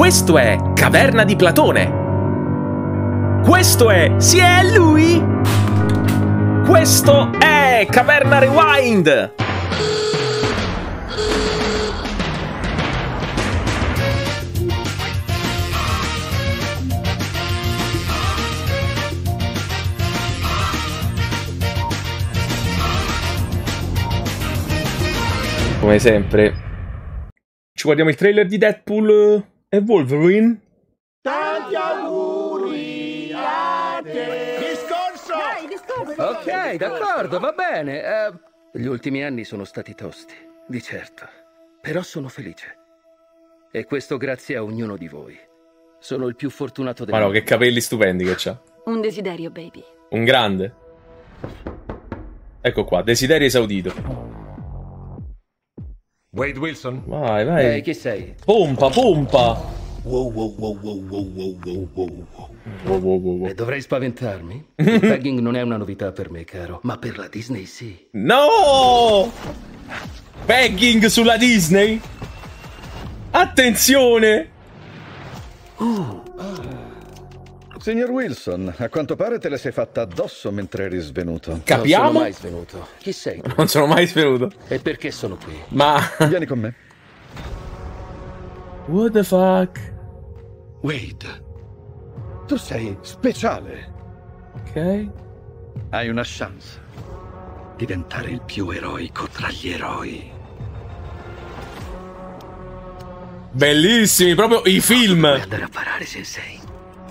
Questo è Caverna di Platone. Questo è... Si è lui! Questo è Caverna Rewind! Come sempre, ci guardiamo il trailer di Deadpool e Wolverine. Tanti auguri a te! Discorso! Dai, discorso! Ok, d'accordo, va bene. Eh, gli ultimi anni sono stati tosti, di certo. Però sono felice. E questo grazie a ognuno di voi. Sono il più fortunato del Ma no, che capelli stupendi che c'ha. Un desiderio, baby. Un grande. Ecco qua, desiderio esaudito. Wade Wilson? Vai, vai. Eh, chi sei? Pompa, pompa. Wow, wow, wow, wow, wow, wow, wow, wow. wow, wow, wow. E eh, dovrei spaventarmi? Il tagging non è una novità per me, caro, ma per la Disney sì. No! Pegging sulla Disney? Attenzione! Uh, ah. Signor Wilson, a quanto pare te la sei fatta addosso mentre eri svenuto. Capiamo? Non sono mai svenuto. Chi sei? Non sono mai svenuto. E perché sono qui? Ma... Vieni con me. What the fuck? Wade, tu sei speciale. Ok. Hai una chance. Diventare il più eroico tra gli eroi. Bellissimi, proprio i film. Dove andare a parare, Sensei?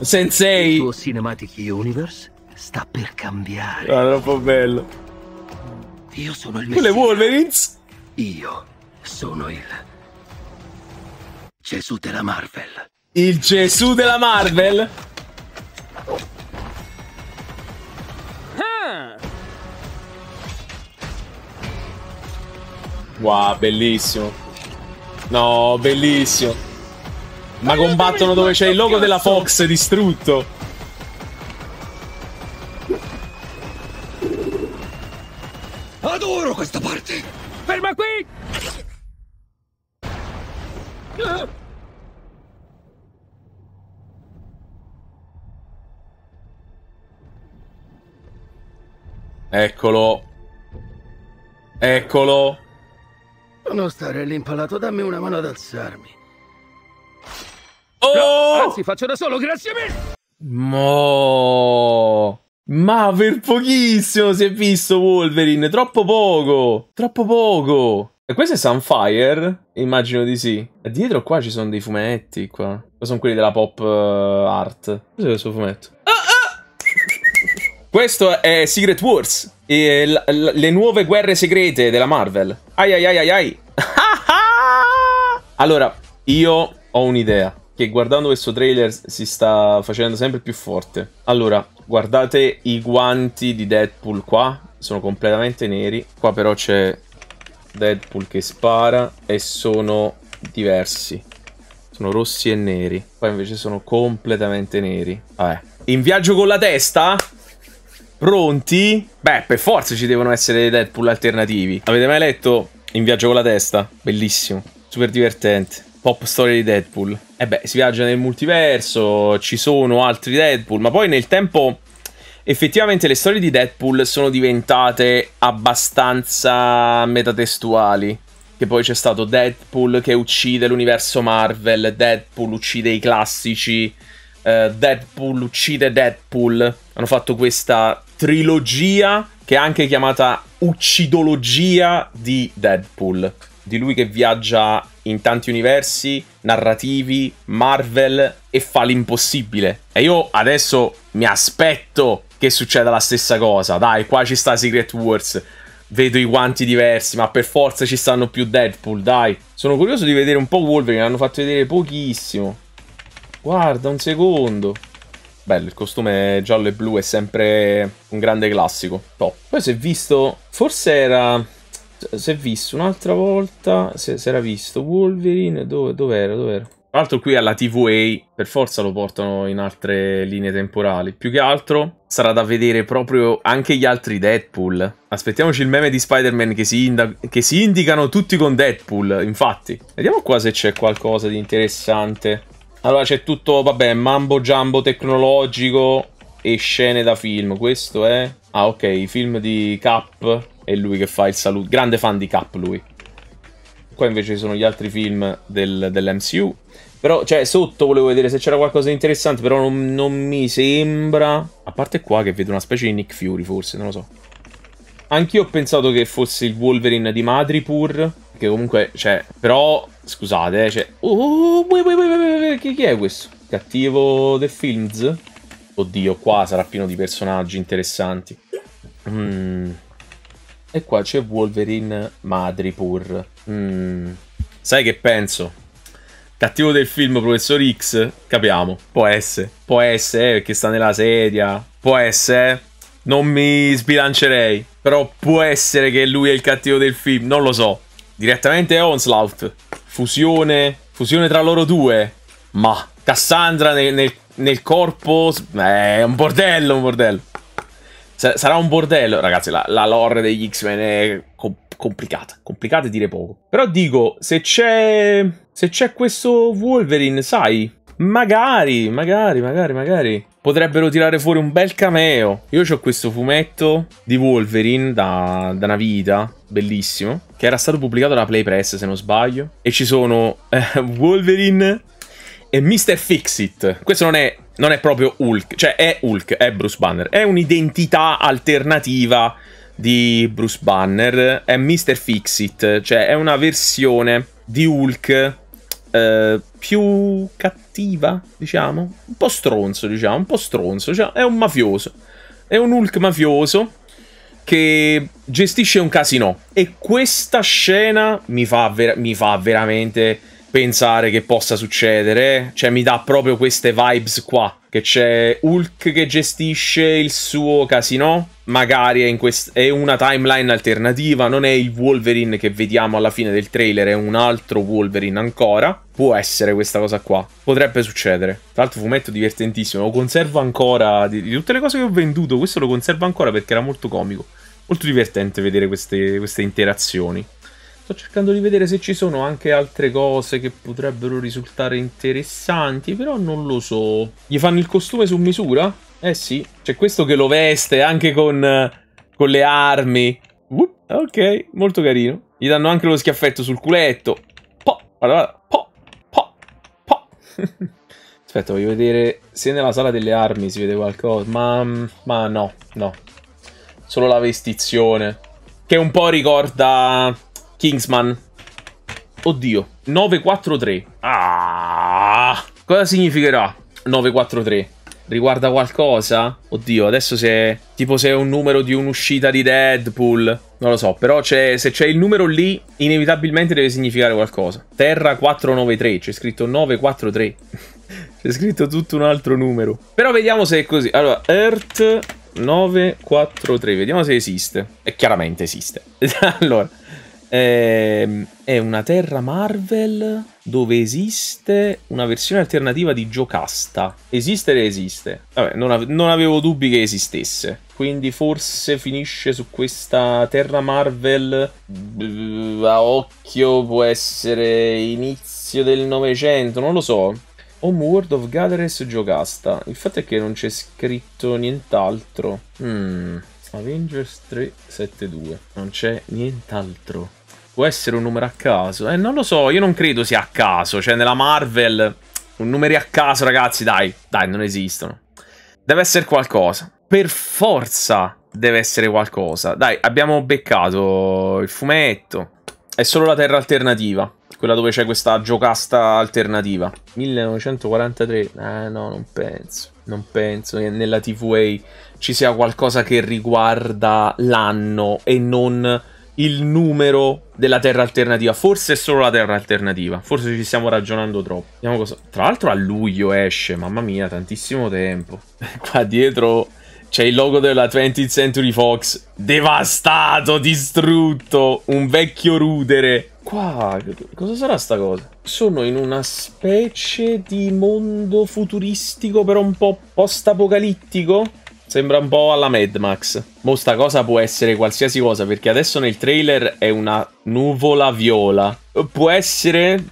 Sensei. Il tuo Cinematic Universe sta per cambiare. Ah, troppo bello. Io sono il Messia. Quelle Wolverines? Io sono il Gesù della Marvel. Il Gesù della Marvel? Ah! Wow, bellissimo. No, bellissimo. Ma combattono dove c'è il logo della Fox distrutto. Adoro questa parte. Ferma qui. Eccolo. Eccolo. Non stare lì impalato, dammi una mano ad alzarmi. Oh! No, anzi, faccio da solo, grazie a me! Mo. Ma per pochissimo si è visto Wolverine, troppo poco, troppo poco. E questo è Sunfire? Immagino di sì. E dietro qua ci sono dei fumetti, qua. Sono quelli della pop uh, art. Questo fumetto. Ah, ah! Questo è Secret Wars, le nuove guerre segrete della Marvel. Ai ai ai ai ai. allora, io ho un'idea che guardando questo trailer si sta facendo sempre più forte. Allora, guardate i guanti di Deadpool qua, sono completamente neri. Qua però c'è Deadpool che spara e sono diversi. Sono rossi e neri. Qua invece sono completamente neri. Vabbè. Ah, eh. In viaggio con la testa? Pronti? Beh, per forza ci devono essere dei Deadpool alternativi. Avete mai letto In viaggio con la testa? Bellissimo. Super divertente. Pop story di Deadpool. E eh beh, si viaggia nel multiverso, ci sono altri Deadpool, ma poi nel tempo effettivamente le storie di Deadpool sono diventate abbastanza metatestuali. Che poi c'è stato Deadpool che uccide l'universo Marvel, Deadpool uccide i classici, uh, Deadpool uccide Deadpool. Hanno fatto questa trilogia che è anche chiamata Uccidologia di Deadpool di lui che viaggia in tanti universi, narrativi, Marvel e fa l'impossibile. E io adesso mi aspetto che succeda la stessa cosa. Dai, qua ci sta Secret Wars. Vedo i guanti diversi, ma per forza ci stanno più Deadpool, dai. Sono curioso di vedere un po' Wolverine, l'hanno fatto vedere pochissimo. Guarda, un secondo. Bello, il costume giallo e blu è sempre un grande classico. Top. Poi si è visto... Forse era si è visto un'altra volta, si era visto Wolverine, dove, dove era, dove era? Tra l'altro qui alla TVA per forza lo portano in altre linee temporali. Più che altro sarà da vedere proprio anche gli altri Deadpool. Aspettiamoci il meme di Spider-Man che, che, si indicano tutti con Deadpool, infatti. Vediamo qua se c'è qualcosa di interessante. Allora c'è tutto, vabbè, mambo jumbo tecnologico e scene da film. Questo è... Ah ok, i film di Cap è lui che fa il saluto. Grande fan di Cap lui. Qua invece ci sono gli altri film del, dell'MCU. Però, cioè, sotto volevo vedere se c'era qualcosa di interessante, però non, non, mi sembra... A parte qua che vedo una specie di Nick Fury, forse, non lo so. Anch'io ho pensato che fosse il Wolverine di Madripur, che comunque, cioè... Però, scusate, eh, cioè... Oh, oh, oh, oh chi, chi è questo? Cattivo The Films? Oddio, qua sarà pieno di personaggi interessanti. Mmm... E qua c'è Wolverine Madripur. Mm. Sai che penso? Cattivo del film Professor X? Capiamo. Può essere. Può essere eh, perché sta nella sedia. Può essere. Eh. Non mi sbilancerei. Però può essere che lui è il cattivo del film. Non lo so. Direttamente Onslaught. Fusione. Fusione tra loro due. Ma Cassandra nel, nel, nel corpo... Eh, è un bordello, un bordello sarà un bordello. Ragazzi, la, la lore degli X-Men è com complicata. Complicata e dire poco. Però dico, se c'è. Se c'è questo Wolverine, sai. Magari, magari, magari, magari. Potrebbero tirare fuori un bel cameo. Io ho questo fumetto di Wolverine da, da una vita, bellissimo, che era stato pubblicato da Play Press, se non sbaglio. E ci sono eh, Wolverine, e Mr. Fixit. Questo non è, non è proprio Hulk, cioè è Hulk, è Bruce Banner. È un'identità alternativa di Bruce Banner, è Mr. Fixit, cioè è una versione di Hulk eh, più cattiva, diciamo, un po' stronzo, diciamo, un po' stronzo, cioè è un mafioso. È un Hulk mafioso che gestisce un casino e questa scena mi fa, ver mi fa veramente pensare che possa succedere. Cioè, mi dà proprio queste vibes qua. Che c'è Hulk che gestisce il suo casino. Magari è, quest- è, una timeline alternativa. Non è il Wolverine che vediamo alla fine del trailer, è un altro Wolverine ancora. Può essere questa cosa qua. Potrebbe succedere. Tra l'altro, fumetto divertentissimo. Lo conservo ancora. Di, di tutte le cose che ho venduto, questo lo conservo ancora perché era molto comico. Molto divertente vedere queste, queste interazioni. Sto cercando di vedere se ci sono anche altre cose che potrebbero risultare interessanti, però non lo so. Gli fanno il costume su misura? Eh sì, c'è questo che lo veste anche con, con le armi. Uh, ok, molto carino. Gli danno anche lo schiaffetto sul culetto. Po, guarda, guarda, po, po, po. Aspetta, voglio vedere se nella sala delle armi si vede qualcosa, ma, ma no, no. Solo la vestizione, che un po' ricorda Kingsman. Oddio, 943. Ah! Cosa significherà 943? Riguarda qualcosa? Oddio, adesso se... Tipo se è un numero di un'uscita di Deadpool. Non lo so, però se c'è il numero lì, inevitabilmente deve significare qualcosa. Terra 493, c'è scritto 943. c'è scritto tutto un altro numero. Però vediamo se è così. Allora, Earth 943, vediamo se esiste. E chiaramente esiste. allora, eh, è una terra Marvel dove esiste una versione alternativa di Giocasta. Esistere esiste. Vabbè, non, ave- non, avevo dubbi che esistesse. Quindi forse finisce su questa terra Marvel. Mm, a occhio può essere inizio del Novecento, non lo so. Home World of Gatherers Giocasta. Il fatto è che non c'è scritto nient'altro. Mm. Avengers 372. Non c'è nient'altro può essere un numero a caso? Eh, non lo so, io non credo sia a caso. Cioè, nella Marvel, un numero a caso, ragazzi, dai, dai, non esistono. Deve essere qualcosa. Per forza deve essere qualcosa. Dai, abbiamo beccato il fumetto. È solo la terra alternativa. Quella dove c'è questa giocasta alternativa. 1943. Eh, no, non penso. Non penso che nella TVA ci sia qualcosa che riguarda l'anno e non il numero della terra alternativa. Forse è solo la terra alternativa. Forse ci stiamo ragionando troppo. Vediamo cosa... Tra l'altro a luglio esce, mamma mia, tantissimo tempo. Qua dietro c'è il logo della 20th Century Fox. Devastato, distrutto, un vecchio rudere. Qua, cosa sarà sta cosa? Sono in una specie di mondo futuristico però un po' post-apocalittico? Sembra un po' alla Mad Max. Mo sta cosa può essere qualsiasi cosa, perché adesso nel trailer è una nuvola viola. Può essere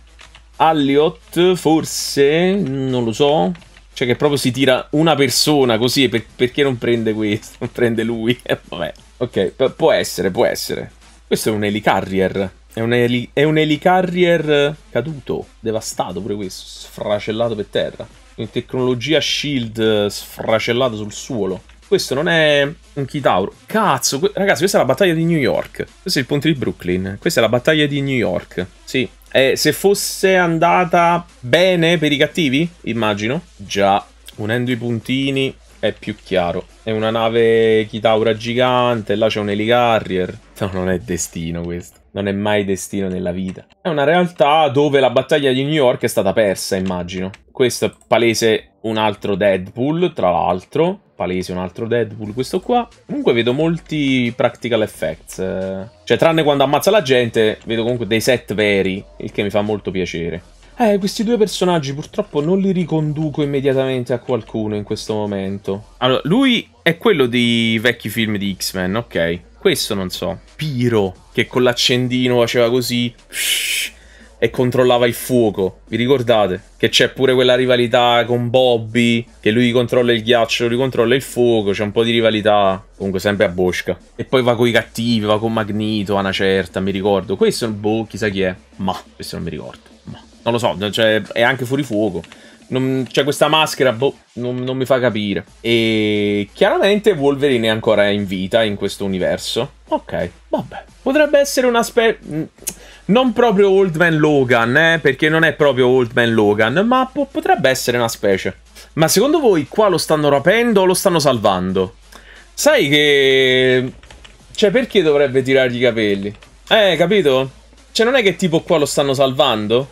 Alliot, forse, non lo so. Cioè che proprio si tira una persona così, per, perché non prende questo? Non prende lui? vabbè. Ok, può essere, può essere. Questo è un helicarrier. È un, heli- è un helicarrier caduto, devastato pure questo, sfracellato per terra. In tecnologia shield sfracellato sul suolo. Questo non è un Kitauro. Cazzo, que- ragazzi, questa è la battaglia di New York. Questo è il ponte di Brooklyn. Questa è la battaglia di New York. Sì. Eh, se fosse andata bene per i cattivi, immagino. Già, unendo i puntini è più chiaro. È una nave Kitaura gigante, là c'è un helicarrier. No, non è destino questo. Non è mai destino nella vita. È una realtà dove la battaglia di New York è stata persa, immagino. Questo è palese un altro Deadpool, tra l'altro. Palese un altro Deadpool, questo qua. Comunque vedo molti practical effects. Eh. Cioè, tranne quando ammazza la gente, vedo comunque dei set veri, il che mi fa molto piacere. Eh, questi due personaggi purtroppo non li riconduco immediatamente a qualcuno in questo momento. Allora, lui è quello dei vecchi film di X-Men, ok. Questo non so. Piro, che con l'accendino faceva così... e controllava il fuoco. Vi ricordate? Che c'è pure quella rivalità con Bobby, che lui controlla il ghiaccio, lui controlla il fuoco, c'è un po' di rivalità, comunque sempre a Bosca. E poi va con i cattivi, va con Magneto, a una certa, mi ricordo. Questo, boh, chissà chi è, ma questo non mi ricordo. Non lo so, cioè, è anche fuori fuoco. Non, cioè, questa maschera, boh, non, non mi fa capire. E chiaramente Wolverine è ancora in vita in questo universo. Ok, vabbè. Potrebbe essere una specie... Mm, non proprio Old Man Logan, eh, perché non è proprio Old Man Logan, ma po potrebbe essere una specie. Ma secondo voi qua lo stanno rapendo o lo stanno salvando? Sai che... Cioè, perché dovrebbe tirargli i capelli? Eh, capito? Cioè, non è che tipo qua lo stanno salvando?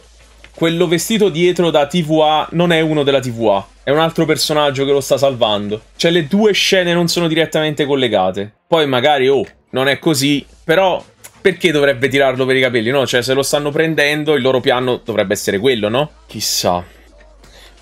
quello vestito dietro da TVA non è uno della TVA, è un altro personaggio che lo sta salvando. Cioè le due scene non sono direttamente collegate. Poi magari, oh, non è così, però perché dovrebbe tirarlo per i capelli, no? Cioè se lo stanno prendendo il loro piano dovrebbe essere quello, no? Chissà.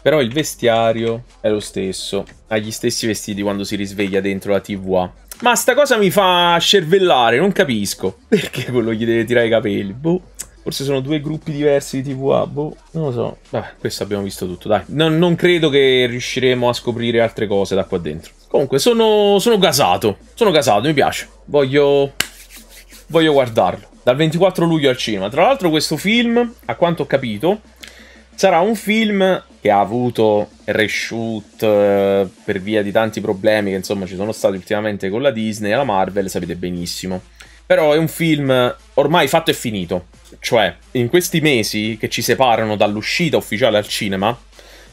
Però il vestiario è lo stesso, ha gli stessi vestiti quando si risveglia dentro la TVA. Ma sta cosa mi fa scervellare, non capisco. Perché quello gli deve tirare i capelli? Boh. Forse sono due gruppi diversi di TVA, boh, non lo so. Vabbè, questo abbiamo visto tutto, dai. No, non credo che riusciremo a scoprire altre cose da qua dentro. Comunque, sono, sono gasato. Sono gasato, mi piace. Voglio... Voglio guardarlo. Dal 24 luglio al cinema. Tra l'altro questo film, a quanto ho capito, sarà un film che ha avuto reshoot eh, per via di tanti problemi che insomma ci sono stati ultimamente con la Disney e la Marvel, sapete benissimo. Però è un film ormai fatto e finito. Cioè, in questi mesi che ci separano dall'uscita ufficiale al cinema,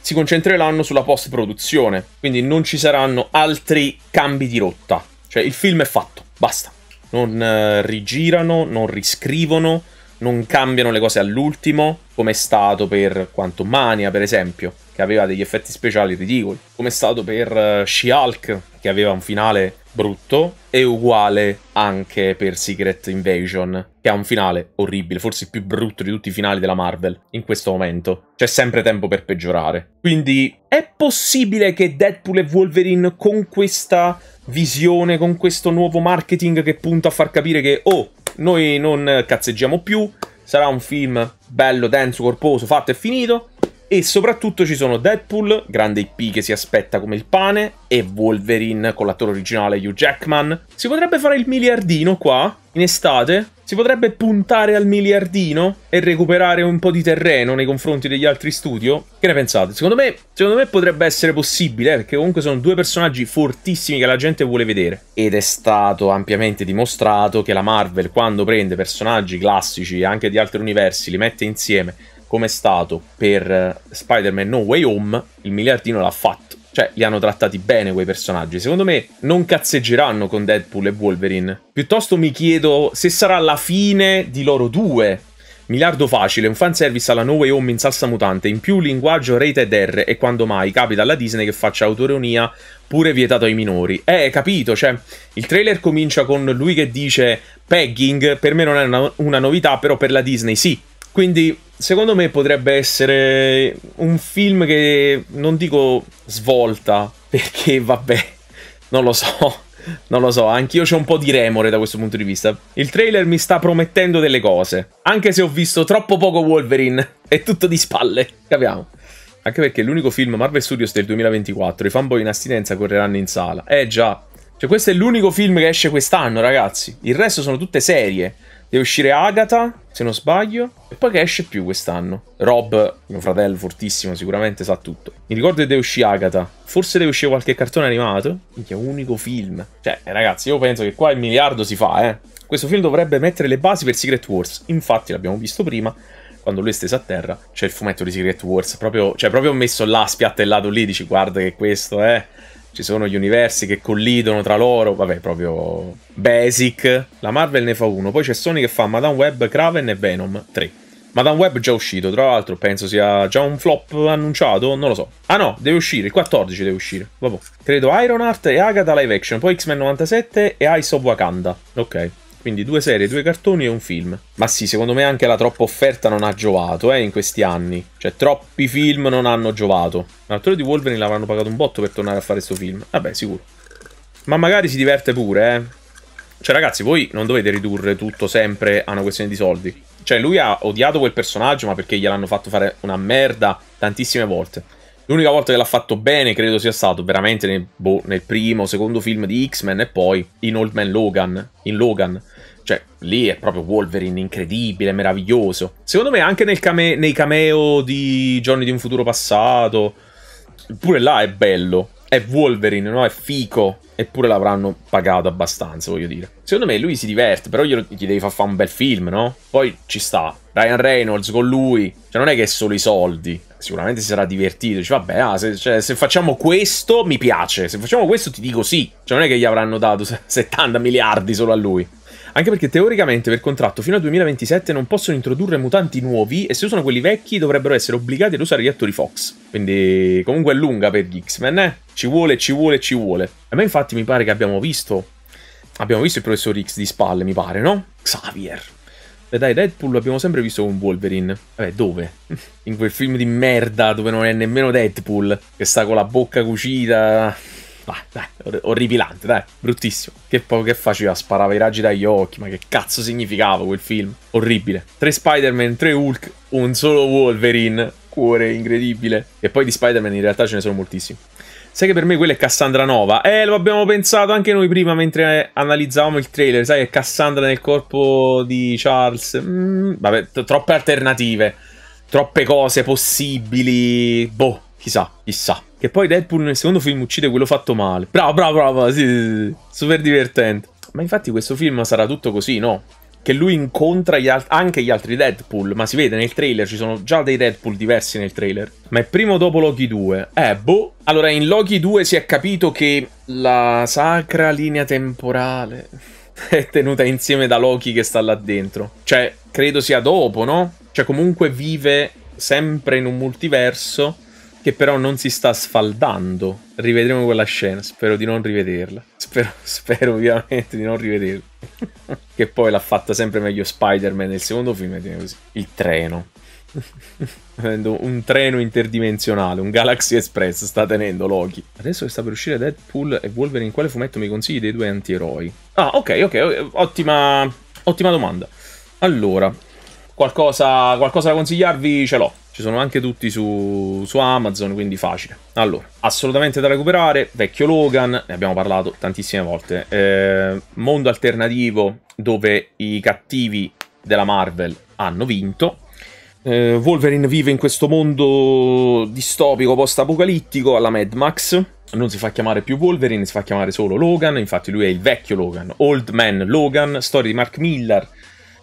si concentreranno sulla post-produzione. Quindi non ci saranno altri cambi di rotta. Cioè, il film è fatto, basta. Non eh, rigirano, non riscrivono, non cambiano le cose all'ultimo, come è stato per Quantum Mania, per esempio, che aveva degli effetti speciali ridicoli, come è stato per uh, She-Hulk, che aveva un finale brutto e uguale anche per Secret Invasion, che ha un finale orribile, forse il più brutto di tutti i finali della Marvel in questo momento. C'è sempre tempo per peggiorare. Quindi è possibile che Deadpool e Wolverine con questa visione, con questo nuovo marketing che punta a far capire che oh, noi non cazzeggiamo più, sarà un film bello, denso, corposo, fatto e finito, e soprattutto ci sono Deadpool, grande IP che si aspetta come il pane, e Wolverine con l'attore originale Hugh Jackman. Si potrebbe fare il miliardino qua, in estate? Si potrebbe puntare al miliardino e recuperare un po' di terreno nei confronti degli altri studio? Che ne pensate? Secondo me, secondo me potrebbe essere possibile, eh, perché comunque sono due personaggi fortissimi che la gente vuole vedere. Ed è stato ampiamente dimostrato che la Marvel, quando prende personaggi classici anche di altri universi, li mette insieme come è stato per eh, Spider-Man No Way Home, il miliardino l'ha fatto. Cioè, li hanno trattati bene quei personaggi. Secondo me non cazzeggeranno con Deadpool e Wolverine. Piuttosto mi chiedo se sarà la fine di loro due. Miliardo facile, un fanservice alla No Way Home in salsa mutante, in più linguaggio rated R e quando mai capita alla Disney che faccia autoronia pure vietato ai minori. Eh, capito, cioè, il trailer comincia con lui che dice pegging, per me non è una, una novità, però per la Disney sì, quindi, secondo me, potrebbe essere un film che non dico svolta, perché vabbè, non lo so. Non lo so, anch'io c'ho un po' di remore da questo punto di vista. Il trailer mi sta promettendo delle cose, anche se ho visto troppo poco Wolverine. È tutto di spalle, capiamo. Anche perché è l'unico film Marvel Studios del 2024, i fanboy in astinenza correranno in sala. Eh già, cioè questo è l'unico film che esce quest'anno, ragazzi. Il resto sono tutte serie. Deve uscire Agatha, se non sbaglio, e poi che esce più quest'anno. Rob, mio fratello fortissimo, sicuramente sa tutto. Mi ricordo che deve uscire Agatha, forse deve uscire qualche cartone animato. Minchia, unico film. Cioè, ragazzi, io penso che qua il miliardo si fa, eh. Questo film dovrebbe mettere le basi per Secret Wars, infatti l'abbiamo visto prima, quando lui è steso a terra, c'è il fumetto di Secret Wars, proprio, cioè proprio messo là, spiattellato lì, dici guarda che questo è... Eh ci sono gli universi che collidono tra loro, vabbè, proprio basic. La Marvel ne fa uno, poi c'è Sony che fa Madame Web, Craven e Venom 3. Madame Web già uscito, tra l'altro penso sia già un flop annunciato, non lo so. Ah no, deve uscire, il 14 deve uscire. Vabbè. Credo Ironheart e Agatha Live Action, poi X-Men 97 e Ice of Wakanda. Ok. Quindi due serie, due cartoni e un film. Ma sì, secondo me anche la troppa offerta non ha giovato, eh, in questi anni. Cioè, troppi film non hanno giovato. L'attore di Wolverine l'avranno pagato un botto per tornare a fare questo film. Vabbè, sicuro. Ma magari si diverte pure, eh. Cioè, ragazzi, voi non dovete ridurre tutto sempre a una questione di soldi. Cioè, lui ha odiato quel personaggio, ma perché gliel'hanno fatto fare una merda tantissime volte L'unica volta che l'ha fatto bene credo sia stato veramente nel, boh, nel primo, secondo film di X-Men e poi in Old Man Logan. In Logan. Cioè, lì è proprio Wolverine incredibile, meraviglioso. Secondo me anche came nei cameo di Giorni di un futuro passato. Pure là è bello. È Wolverine, no? È fico. Eppure l'avranno pagato abbastanza, voglio dire. Secondo me lui si diverte, però gli devi far fare un bel film, no? Poi ci sta. Ryan Reynolds con lui. Cioè, non è che è solo i soldi sicuramente si sarà divertito. Dice, vabbè, ah, se, cioè, se, facciamo questo mi piace, se facciamo questo ti dico sì. Cioè non è che gli avranno dato 70 miliardi solo a lui. Anche perché teoricamente per contratto fino al 2027 non possono introdurre mutanti nuovi e se usano quelli vecchi dovrebbero essere obbligati ad usare gli attori Fox. Quindi comunque è lunga per gli X-Men, eh? Ci vuole, ci vuole, ci vuole. A me infatti mi pare che abbiamo visto... Abbiamo visto il professor X di spalle, mi pare, no? Xavier. Beh dai, Deadpool l'abbiamo sempre visto con Wolverine. Vabbè, dove? In quel film di merda dove non è nemmeno Deadpool, che sta con la bocca cucita... Ah, dai, or- orripilante, dai, bruttissimo. Che, po- che faceva? Sparava i raggi dagli occhi, ma che cazzo significava quel film? Orribile. Tre Spider-Man, tre Hulk, un solo Wolverine. Cuore incredibile. E poi di Spider-Man in realtà ce ne sono moltissimi. Sai che per me quella è Cassandra Nova? Eh, lo abbiamo pensato anche noi prima mentre analizzavamo il trailer. Sai, che Cassandra nel corpo di Charles. Mm, vabbè, troppe alternative. Troppe cose possibili. Boh, chissà, chissà. Che poi Deadpool nel secondo film uccide quello fatto male. Bravo, bravo, bravo. Sì, sì, sì. Super divertente. Ma infatti questo film sarà tutto così, no? che lui incontra gli anche gli altri Deadpool, ma si vede nel trailer, ci sono già dei Deadpool diversi nel trailer. Ma è primo dopo Loki 2? Eh, boh. Allora, in Loki 2 si è capito che la sacra linea temporale è tenuta insieme da Loki che sta là dentro. Cioè, credo sia dopo, no? Cioè, comunque vive sempre in un multiverso che però non si sta sfaldando. Rivedremo quella scena, spero di non rivederla. Spero, spero ovviamente di non rivederla. che poi l'ha fatta sempre meglio Spider-Man nel secondo film, il treno. tenendo un treno interdimensionale, un Galaxy Express sta tenendo Loki. Adesso che sta per uscire Deadpool e Wolverine, quale fumetto mi consigli dei due anti-eroi? Ah, ok, ok, ottima, ottima domanda. Allora, qualcosa, qualcosa da consigliarvi ce l'ho. Ci sono anche tutti su, su Amazon, quindi facile. Allora, assolutamente da recuperare, vecchio Logan, ne abbiamo parlato tantissime volte. Eh, mondo alternativo dove i cattivi della Marvel hanno vinto. Eh, Wolverine vive in questo mondo distopico post-apocalittico alla Mad Max. Non si fa chiamare più Wolverine, si fa chiamare solo Logan. Infatti, lui è il vecchio Logan, Old Man Logan. Storia di Mark Miller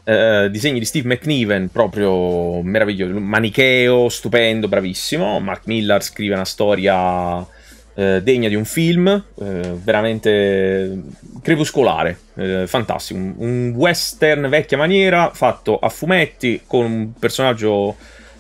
eh, disegni di Steve McNiven, proprio meraviglioso, manicheo, stupendo, bravissimo. Mark Millar scrive una storia eh, degna di un film, eh, veramente crepuscolare, eh, fantastico. Un, un western vecchia maniera, fatto a fumetti, con un personaggio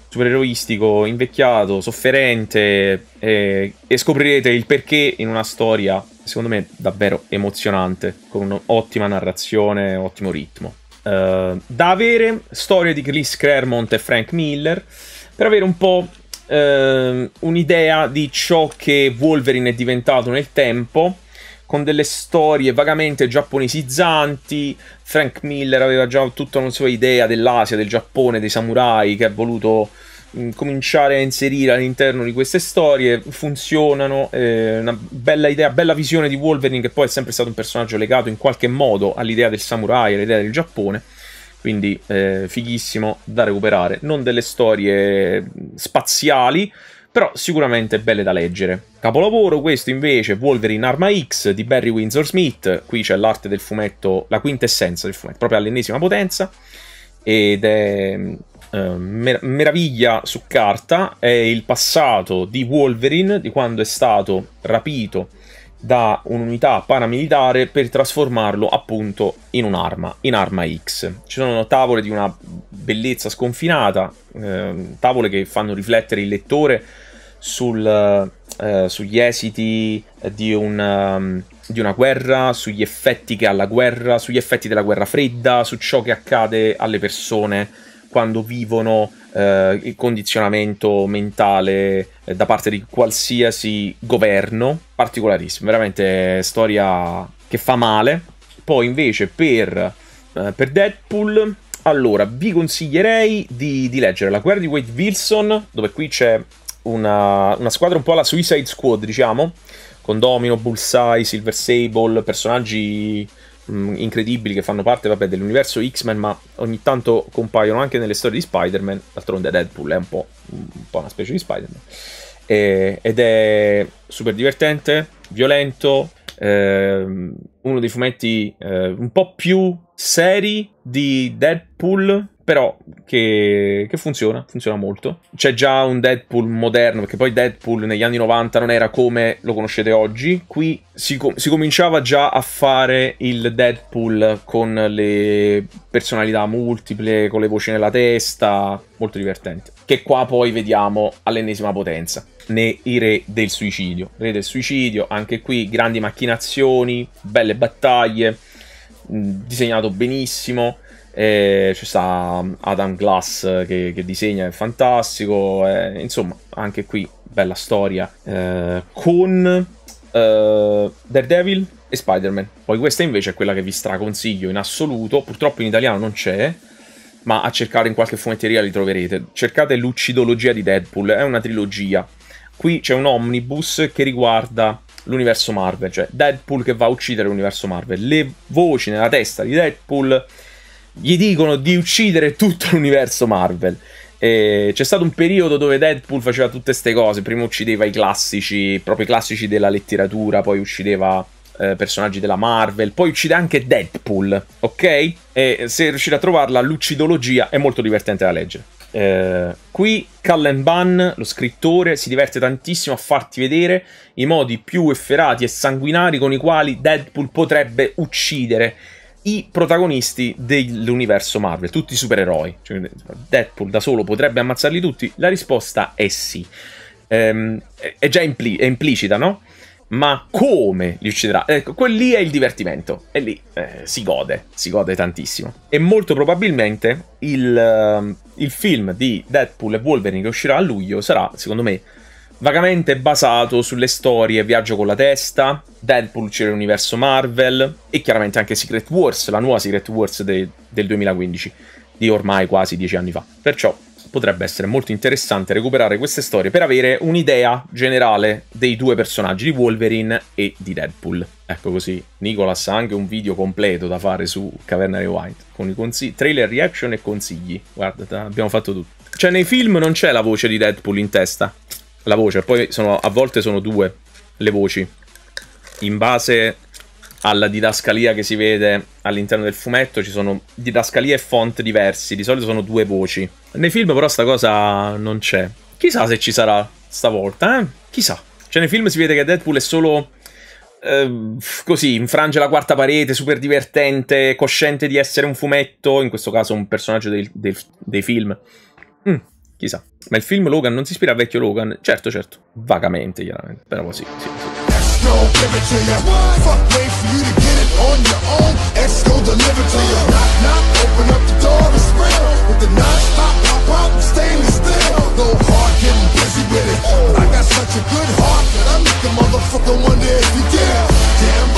supereroistico, invecchiato, sofferente e, e, scoprirete il perché in una storia, secondo me, davvero emozionante, con un'ottima narrazione, ottimo ritmo. Eh, da avere storie di Chris Claremont e Frank Miller per avere un po' uh, un'idea di ciò che Wolverine è diventato nel tempo con delle storie vagamente giapponesizzanti Frank Miller aveva già tutta una sua idea dell'Asia, del Giappone, dei samurai che ha voluto Mm, cominciare a inserire all'interno di queste storie funzionano eh, una bella idea bella visione di Wolverine che poi è sempre stato un personaggio legato in qualche modo all'idea del samurai all'idea del Giappone quindi eh, fighissimo da recuperare non delle storie spaziali però sicuramente belle da leggere. Capolavoro questo invece, Wolverine Arma X di Barry Windsor Smith, qui c'è l'arte del fumetto, la quintessenza del fumetto, proprio all'ennesima potenza, ed è eh, mer- meraviglia su carta è il passato di Wolverine, di quando è stato rapito da un'unità paramilitare per trasformarlo appunto in un'arma, in arma X. Ci sono tavole di una bellezza sconfinata, eh, tavole che fanno riflettere il lettore sul, eh, sugli esiti di, un, ehm, di, una guerra, sugli effetti che ha la guerra, sugli effetti della guerra fredda, su ciò che accade alle persone quando vivono eh, il condizionamento mentale eh, da parte di qualsiasi governo. Particolarissimo, veramente storia che fa male. Poi invece per, eh, per Deadpool, allora vi consiglierei di, di, leggere La guerra di Wade Wilson, dove qui c'è una, una squadra un po' alla Suicide Squad, diciamo, con Domino, Bullseye, Silver Sable, personaggi mh, mm, incredibili che fanno parte vabbè, dell'universo X-Men, ma ogni tanto compaiono anche nelle storie di Spider-Man. D'altronde Deadpool è un po', un po una specie di Spider-Man. E, ed è super divertente, violento, ehm, uno dei fumetti eh, un po' più seri di Deadpool però che, che, funziona, funziona molto. C'è già un Deadpool moderno, perché poi Deadpool negli anni 90 non era come lo conoscete oggi. Qui si, com- si cominciava già a fare il Deadpool con le personalità multiple, con le voci nella testa, molto divertente. Che qua poi vediamo all'ennesima potenza né i re del suicidio. Re del suicidio, anche qui grandi macchinazioni, belle battaglie, disegnato benissimo. Eh, c'è sta um, Adam Glass eh, che, che disegna, è fantastico. Eh, insomma, anche qui bella storia. Eh, con eh, Daredevil e Spider-Man. Poi questa invece è quella che vi straconsiglio in assoluto. Purtroppo in italiano non c'è. Ma a cercare in qualche fumetteria li troverete. Cercate l'uccidologia di Deadpool, è una trilogia. Qui c'è un omnibus che riguarda l'universo Marvel, cioè Deadpool che va a uccidere l'universo Marvel. Le voci nella testa di Deadpool gli dicono di uccidere tutto l'universo Marvel. E c'è stato un periodo dove Deadpool faceva tutte queste cose. Prima uccideva i classici, proprio i classici della letteratura, poi uccideva eh, personaggi della Marvel, poi uccide anche Deadpool, ok? E se riuscite a trovarla, l'uccidologia è molto divertente da leggere. Eh, qui Cullen Bunn, lo scrittore, si diverte tantissimo a farti vedere i modi più efferati e sanguinari con i quali Deadpool potrebbe uccidere i protagonisti dell'universo Marvel, tutti i supereroi. Cioè, Deadpool da solo potrebbe ammazzarli tutti? La risposta è sì. Ehm, è già impli- è implicita, no? Ma come li ucciderà? Ecco, quel lì è il divertimento. E lì eh, si gode, si gode tantissimo. E molto probabilmente il, ehm, il film di Deadpool e Wolverine che uscirà a luglio sarà, secondo me, vagamente basato sulle storie Viaggio con la testa, Deadpool c'era l'universo Marvel e chiaramente anche Secret Wars, la nuova Secret Wars de- del 2015, di ormai quasi dieci anni fa. Perciò potrebbe essere molto interessante recuperare queste storie per avere un'idea generale dei due personaggi di Wolverine e di Deadpool. Ecco così, Nicolas ha anche un video completo da fare su Caverna Rewind, con i consigli, trailer reaction e consigli. Guarda, abbiamo fatto tutto. Cioè nei film non c'è la voce di Deadpool in testa la voce. Poi sono, a volte sono due le voci, in base alla didascalia che si vede all'interno del fumetto ci sono didascalia e font diversi, di solito sono due voci. Nei film però sta cosa non c'è. Chissà se ci sarà stavolta, eh? Chissà. Cioè nei film si vede che Deadpool è solo eh, così, infrange la quarta parete, super divertente, cosciente di essere un fumetto, in questo caso un personaggio dei, dei, dei film. Mm. Chissà. Ma il film Logan non si ispira al vecchio Logan? Certo, certo. Vagamente, chiaramente. Però sì, sì, sì.